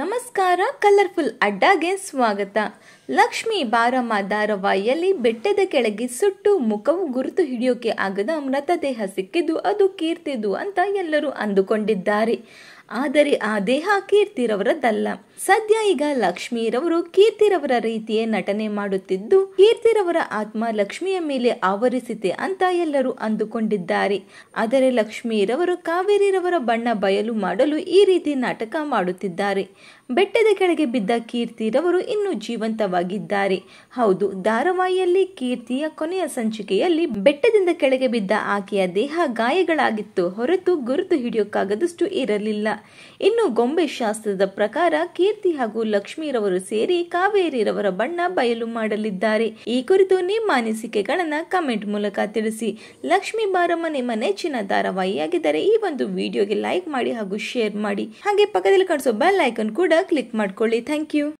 ನಮಸ್ಕಾರ ಕಲರ್ಫುಲ್ ಅಡ್ಡಾಗೆ ಸ್ವಾಗತ ಲಕ್ಷ್ಮಿ ಬಾರಮ್ಮ ಧಾರಾವಾಹಿಯಲ್ಲಿ ಬೆಟ್ಟದ ಕೆಳಗೆ ಸುಟ್ಟು ಮುಖವು ಗುರುತು ಹಿಡಿಯೋಕೆ ಆಗದ ಮೃತದೇಹ ಸಿಕ್ಕಿದ್ದು ಅದು ಕೀರ್ತಿದು ಅಂತ ಎಲ್ಲರೂ ಅಂದುಕೊಂಡಿದ್ದಾರೆ ಆದರೆ ಆ ದೇಹ ಕೀರ್ತಿರವರದ್ದಲ್ಲ ಸದ್ಯ ಈಗ ಲಕ್ಷ್ಮೀರವರು ಕೀರ್ತಿರವರ ರೀತಿಯೇ ನಟನೆ ಮಾಡುತ್ತಿದ್ದು ಕೀರ್ತಿರವರ ಆತ್ಮ ಲಕ್ಷ್ಮಿಯ ಮೇಲೆ ಆವರಿಸಿದೆ ಅಂತ ಎಲ್ಲರೂ ಅಂದುಕೊಂಡಿದ್ದಾರೆ ಆದರೆ ಲಕ್ಷ್ಮೀರವರು ಕಾವೇರಿರವರ ಬಣ್ಣ ಬಯಲು ಮಾಡಲು ಈ ರೀತಿ ನಾಟಕ ಮಾಡುತ್ತಿದ್ದಾರೆ ಬೆಟ್ಟದ ಕೆಳಗೆ ಬಿದ್ದ ಕೀರ್ತಿರವರು ಇನ್ನೂ ಜೀವಂತವಾಗಿ ಆಗಿದ್ದಾರೆ ಹೌದು ಧಾರಾವಾಹಿಯಲ್ಲಿ ಕೀರ್ತಿಯ ಕೊನೆಯ ಸಂಚಿಕೆಯಲ್ಲಿ ಬೆಟ್ಟದಿಂದ ಕೆಳಗೆ ಬಿದ್ದ ಆಕೆಯ ದೇಹ ಗಾಯಗಳಾಗಿತ್ತು ಹೊರತು ಗುರುತು ಹಿಡಿಯೋಕ್ಕಾಗದಷ್ಟು ಇರಲಿಲ್ಲ ಇನ್ನು ಗೊಂಬೆ ಶಾಸ್ತ್ರದ ಪ್ರಕಾರ ಕೀರ್ತಿ ಹಾಗೂ ಲಕ್ಷ್ಮೀರವರು ಸೇರಿ ಕಾವೇರಿರವರ ಬಣ್ಣ ಬಯಲು ಮಾಡಲಿದ್ದಾರೆ ಈ ಕುರಿತು ನಿಮ್ಮ ಅನಿಸಿಕೆಗಳನ್ನ ಕಮೆಂಟ್ ಮೂಲಕ ತಿಳಿಸಿ ಲಕ್ಷ್ಮೀ ಬಾರಮ್ಮ ನಿಮ್ಮ ನೆಚ್ಚಿನ ಧಾರಾವಾಹಿಯಾಗಿದ್ದರೆ ಈ ಒಂದು ವಿಡಿಯೋಗೆ ಲೈಕ್ ಮಾಡಿ ಹಾಗೂ ಶೇರ್ ಮಾಡಿ ಹಾಗೆ ಪಕ್ಕದಲ್ಲಿ ಕಾಣಿಸೋ ಬೆಲ್ ಐಕನ್ ಕೂಡ ಕ್ಲಿಕ್ ಮಾಡ್ಕೊಳ್ಳಿ ಥ್ಯಾಂಕ್ ಯು